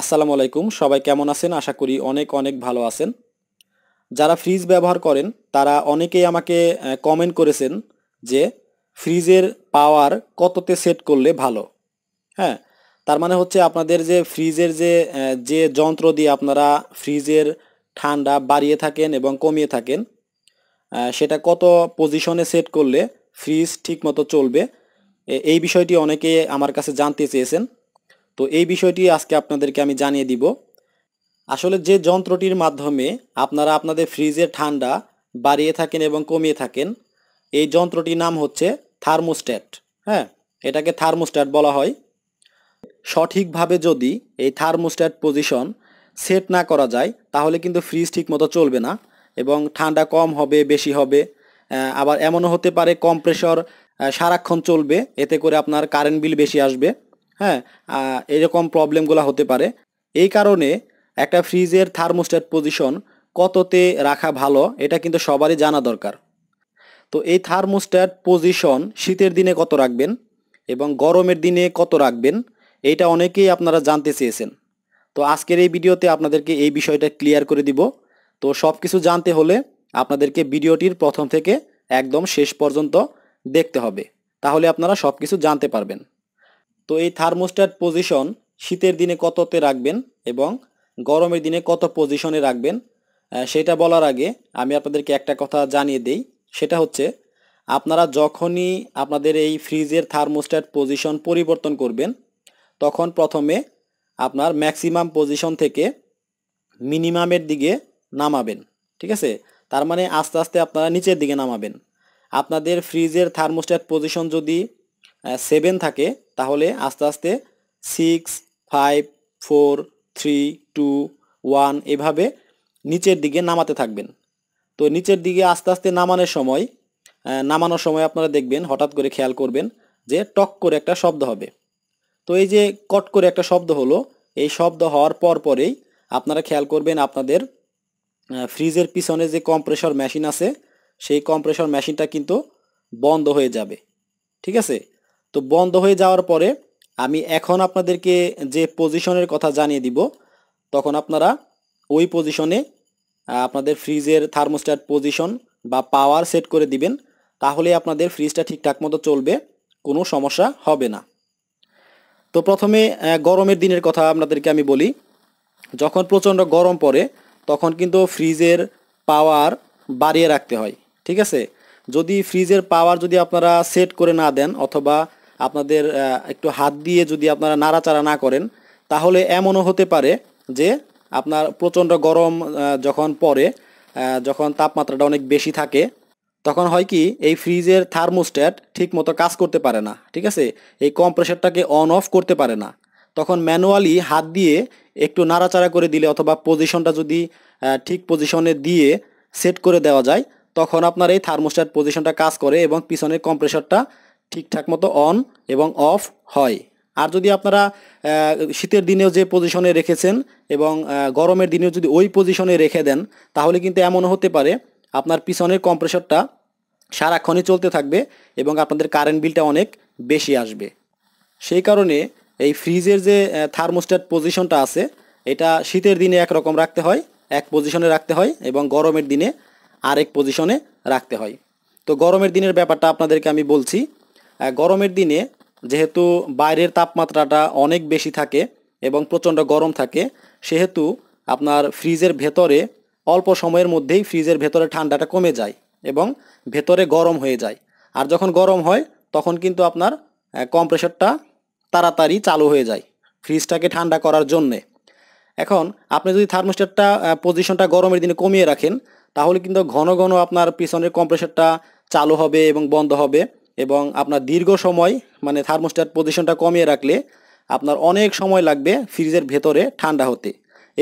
আসসালামু আলাইকুম সবাই কেমন আছেন আশা করি অনেক অনেক ভালো আছেন যারা ফ্রিজ ব্যবহার করেন তারা অনেকেই আমাকে কমেন্ট করেছেন যে ফ্রিজের পাওয়ার কততে সেট করলে ভালো হ্যাঁ তার মানে হচ্ছে আপনাদের যে ফ্রিজের যে যে যন্ত্র দিয়ে আপনারা ফ্রিজের ঠান্ডা বাড়িয়ে থাকেন এবং কমিয়ে থাকেন সেটা কত পজিশনে সেট করলে ফ্রিজ ঠিকমতো চলবে এই বিষয়টি অনেকে আমার কাছে জানতে চেয়েছেন তো এই বিষয়টি আজকে আপনাদেরকে আমি জানিয়ে দিব আসলে যে যন্ত্রটির মাধ্যমে আপনারা আপনাদের ফ্রিজের ঠান্ডা বাড়িয়ে থাকেন এবং কমিয়ে থাকেন এই যন্ত্রটির নাম হচ্ছে থার্মোস্ট্যাট হ্যাঁ এটাকে থার্মোস্ট্যাট বলা হয় সঠিকভাবে যদি এই থার্মোস্ট্যাট পজিশন সেট না করা যায় তাহলে কিন্তু ফ্রিজ ঠিকমতো চলবে না এবং ঠান্ডা কম হবে বেশি হবে আবার এমনও হতে পারে কম্প্রেসর সারাক্ষণ চলবে এতে করে আপনার কারেন্ট বিল বেশি আসবে হ্যাঁ এরকম প্রবলেমগুলো হতে পারে এই কারণে একটা ফ্রিজের থার্মোস্ট্যাট পজিশন কততে রাখা ভালো এটা কিন্তু সবারই জানা দরকার তো এই থার্মোস্ট্যাট পজিশন শীতের দিনে কত রাখবেন এবং গরমের দিনে কত রাখবেন এটা অনেকেই আপনারা জানতে চেয়েছেন তো আজকের এই ভিডিওতে আপনাদেরকে এই বিষয়টা ক্লিয়ার করে দিব তো সব কিছু জানতে হলে আপনাদেরকে ভিডিওটির প্রথম থেকে একদম শেষ পর্যন্ত দেখতে হবে তাহলে আপনারা সব কিছু জানতে পারবেন তো এই থার্মোস্ট্যাট পজিশন শীতের দিনে কততে রাখবেন এবং গরমের দিনে কত পজিশনে রাখবেন সেটা বলার আগে আমি আপনাদেরকে একটা কথা জানিয়ে দেই সেটা হচ্ছে আপনারা যখনই আপনাদের এই ফ্রিজের থার্মোস্ট্যাট পজিশন পরিবর্তন করবেন তখন প্রথমে আপনার ম্যাক্সিমাম পজিশন থেকে মিনিমামের দিকে নামাবেন ঠিক আছে তার মানে আস্তে আস্তে আপনারা নিচের দিকে নামাবেন আপনাদের ফ্রিজের থার্মোস্ট্যাট পজিশন যদি সেভেন থাকে তাহলে আস্তে আস্তে six five four three two one এভাবে নিচের দিকে নামাতে থাকবেন তো নিচের দিকে আস্তে আস্তে নামানোর সময় নামানোর সময় আপনারা দেখবেন হঠাৎ করে খেয়াল করবেন যে টক করে একটা শব্দ হবে তো এই যে কট করে একটা শব্দ হলো এই শব্দ হওয়ার পর পরেই আপনারা খেয়াল করবেন আপনাদের ফ্রিজের পিছনে যে কম্প্রেসর মেশিন আছে সেই কম্প্রেসর মেশিনটা কিন্তু বন্ধ হয়ে যাবে ঠিক আছে তো বন্ধ হয়ে যাওয়ার পরে আমি এখন আপনাদেরকে যে পজিশনের কথা জানিয়ে দিব তখন আপনারা ওই পজিশনে আপনাদের ফ্রিজের থার্মোস্ট্যাট পজিশন বা পাওয়ার সেট করে দিবেন তাহলে আপনাদের ফ্রিজটা ঠিকঠাক মতো চলবে কোনো সমস্যা হবে না তো প্রথমে গরমের দিনের কথা আপনাদেরকে আমি বলি যখন প্রচণ্ড গরম পড়ে তখন কিন্তু ফ্রিজের পাওয়ার বাড়িয়ে রাখতে হয় ঠিক আছে যদি ফ্রিজের পাওয়ার যদি আপনারা সেট করে না দেন অথবা আপনাদের একটু হাত দিয়ে যদি আপনারা নাড়াচাড়া না করেন তাহলে এমনও হতে পারে যে আপনার প্রচণ্ড গরম যখন পড়ে যখন তাপমাত্রাটা অনেক বেশি থাকে তখন হয় কি এই ফ্রিজের থার্মোস্ট্যাট ঠিক মতো কাজ করতে পারে না ঠিক আছে এই কম্প্রেসারটাকে অন অফ করতে পারে না তখন ম্যানুয়ালি হাত দিয়ে একটু নাড়াচাড়া করে দিলে অথবা পজিশনটা যদি ঠিক পজিশনে দিয়ে সেট করে দেওয়া যায় তখন আপনার এই থার্মোস্ট্যাট পজিশনটা কাজ করে এবং পিছনের কম্প্রেসারটা ঠিকঠাক মতো অন এবং অফ হয় আর যদি আপনারা শীতের দিনেও যে পজিশনে রেখেছেন এবং গরমের দিনেও যদি ওই পজিশনে রেখে দেন তাহলে কিন্তু এমনও হতে পারে আপনার পিছনের কম্প্রেসরটা সারাক্ষণই চলতে থাকবে এবং আপনাদের কারেন্ট বিলটা অনেক বেশি আসবে সেই কারণে এই ফ্রিজের যে থার্মোস্ট্যাট পজিশনটা আছে এটা শীতের দিনে একরকম রাখতে হয় এক পজিশনে রাখতে হয় এবং গরমের দিনে আরেক পজিশনে রাখতে হয় তো গরমের দিনের ব্যাপারটা আপনাদেরকে আমি বলছি গরমের দিনে যেহেতু বাইরের তাপমাত্রাটা অনেক বেশি থাকে এবং প্রচণ্ড গরম থাকে সেহেতু আপনার ফ্রিজের ভেতরে অল্প সময়ের মধ্যেই ফ্রিজের ভেতরে ঠান্ডাটা কমে যায় এবং ভেতরে গরম হয়ে যায় আর যখন গরম হয় তখন কিন্তু আপনার কম্প্রেসারটা তাড়াতাড়ি চালু হয়ে যায় ফ্রিজটাকে ঠান্ডা করার জন্যে এখন আপনি যদি থার্মোস্টেটটা পজিশনটা গরমের দিনে কমিয়ে রাখেন তাহলে কিন্তু ঘন ঘন আপনার পিছনের কম্প্রেসারটা চালু হবে এবং বন্ধ হবে এবং আপনার দীর্ঘ সময় মানে থার্মোস্ট্যাট পজিশনটা কমিয়ে রাখলে আপনার অনেক সময় লাগবে ফ্রিজের ভেতরে ঠান্ডা হতে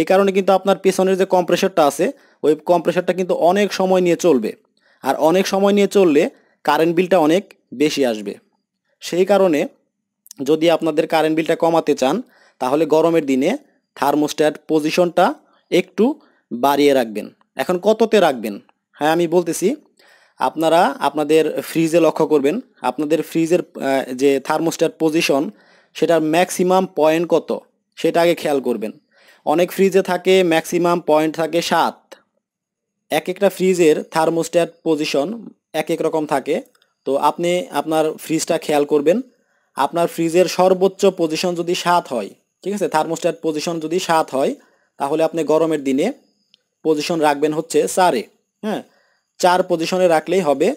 এই কারণে কিন্তু আপনার পেছনের যে কম্প্রেসারটা আছে ওই কম্প্রেসারটা কিন্তু অনেক সময় নিয়ে চলবে আর অনেক সময় নিয়ে চললে কারেন্ট বিলটা অনেক বেশি আসবে সেই কারণে যদি আপনাদের কারেন্ট বিলটা কমাতে চান তাহলে গরমের দিনে থার্মোস্ট্যাট পজিশনটা একটু বাড়িয়ে রাখবেন এখন কততে রাখবেন হ্যাঁ আমি বলতেছি আপনারা আপনাদের ফ্রিজে লক্ষ্য করবেন আপনাদের ফ্রিজের যে থার্মোস্ট্যাট পজিশন সেটার ম্যাক্সিমাম পয়েন্ট কত সেটা আগে খেয়াল করবেন অনেক ফ্রিজে থাকে ম্যাক্সিমাম পয়েন্ট থাকে সাত এক একটা ফ্রিজের থার্মোস্ট্যাট পজিশন এক এক রকম থাকে তো আপনি আপনার ফ্রিজটা খেয়াল করবেন আপনার ফ্রিজের সর্বোচ্চ পজিশন যদি সাত হয় ঠিক আছে থার্মোস্ট্যাট পজিশন যদি সাত হয় তাহলে আপনি গরমের দিনে পজিশন রাখবেন হচ্ছে চারে হ্যাঁ চার পজিশনে রাখলেই হবে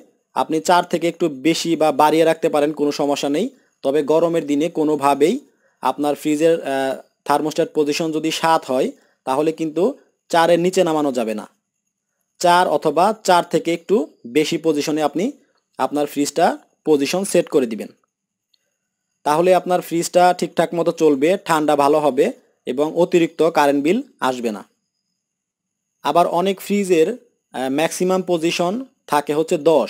আপনি চার থেকে একটু বেশি বা বাড়িয়ে রাখতে পারেন কোনো সমস্যা নেই তবে গরমের দিনে কোনোভাবেই আপনার ফ্রিজের থার্মোস্ট্যাট পজিশন যদি সাত হয় তাহলে কিন্তু চারের নিচে নামানো যাবে না চার অথবা চার থেকে একটু বেশি পজিশনে আপনি আপনার ফ্রিজটা পজিশন সেট করে দিবেন তাহলে আপনার ফ্রিজটা ঠিকঠাক মতো চলবে ঠান্ডা ভালো হবে এবং অতিরিক্ত কারেন্ট বিল আসবে না আবার অনেক ফ্রিজের ম্যাক্সিমাম পজিশন থাকে হচ্ছে দশ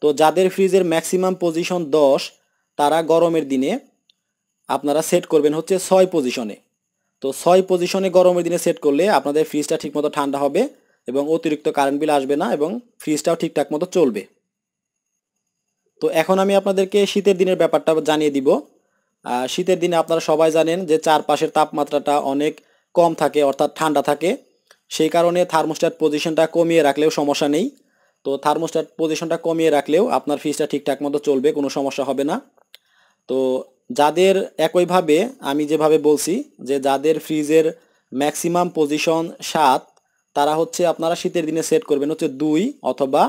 তো যাদের ফ্রিজের ম্যাক্সিমাম পজিশন দশ তারা গরমের দিনে আপনারা সেট করবেন হচ্ছে ছয় পজিশনে তো ছয় পজিশনে গরমের দিনে সেট করলে আপনাদের ফ্রিজটা ঠিকমতো ঠান্ডা হবে এবং অতিরিক্ত কারেন্ট বিল আসবে না এবং ফ্রিজটাও ঠিকঠাক মতো চলবে তো এখন আমি আপনাদেরকে শীতের দিনের ব্যাপারটা জানিয়ে দিব শীতের দিনে আপনারা সবাই জানেন যে চারপাশের তাপমাত্রাটা অনেক কম থাকে অর্থাৎ ঠান্ডা থাকে সেই কারণে থার্মোস্ট্যাট পজিশনটা কমিয়ে রাখলেও সমস্যা নেই তো থার্মোস্ট্যাট পজিশনটা কমিয়ে রাখলেও আপনার ফ্রিজটা ঠিকঠাক মতো চলবে কোনো সমস্যা হবে না তো যাদের একইভাবে আমি যেভাবে বলছি যে যাদের ফ্রিজের ম্যাক্সিমাম পজিশন সাত তারা হচ্ছে আপনারা শীতের দিনে সেট করবেন হচ্ছে দুই অথবা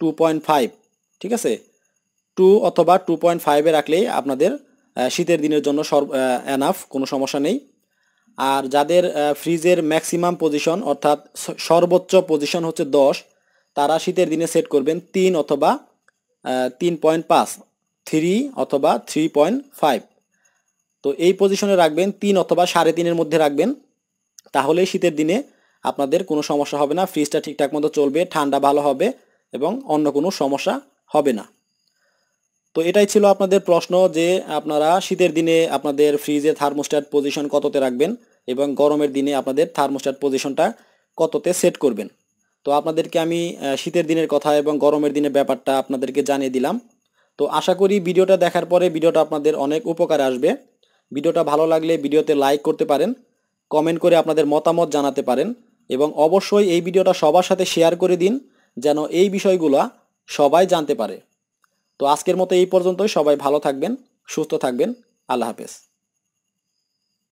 টু পয়েন্ট ফাইভ ঠিক আছে টু অথবা টু পয়েন্ট ফাইভে রাখলেই আপনাদের শীতের দিনের জন্য সর্ব অ্যানাফ কোনো সমস্যা নেই আর যাদের ফ্রিজের ম্যাক্সিমাম পজিশন অর্থাৎ সর্বোচ্চ পজিশন হচ্ছে দশ তারা শীতের দিনে সেট করবেন তিন অথবা তিন পয়েন্ট পাঁচ থ্রি অথবা থ্রি পয়েন্ট ফাইভ তো এই পজিশনে রাখবেন তিন অথবা সাড়ে তিনের মধ্যে রাখবেন তাহলে শীতের দিনে আপনাদের কোনো সমস্যা হবে না ফ্রিজটা ঠিকঠাক মতো চলবে ঠান্ডা ভালো হবে এবং অন্য কোনো সমস্যা হবে না তো এটাই ছিল আপনাদের প্রশ্ন যে আপনারা শীতের দিনে আপনাদের ফ্রিজে থার্মোস্ট্যাট পজিশন কততে রাখবেন এবং গরমের দিনে আপনাদের থার্মোস্ট্যাট পজিশনটা কততে সেট করবেন তো আপনাদেরকে আমি শীতের দিনের কথা এবং গরমের দিনের ব্যাপারটা আপনাদেরকে জানিয়ে দিলাম তো আশা করি ভিডিওটা দেখার পরে ভিডিওটা আপনাদের অনেক উপকারে আসবে ভিডিওটা ভালো লাগলে ভিডিওতে লাইক করতে পারেন কমেন্ট করে আপনাদের মতামত জানাতে পারেন এবং অবশ্যই এই ভিডিওটা সবার সাথে শেয়ার করে দিন যেন এই বিষয়গুলো সবাই জানতে পারে তো আজকের মতো এই পর্যন্তই সবাই ভালো থাকবেন সুস্থ থাকবেন আল্লাহ হাফেজ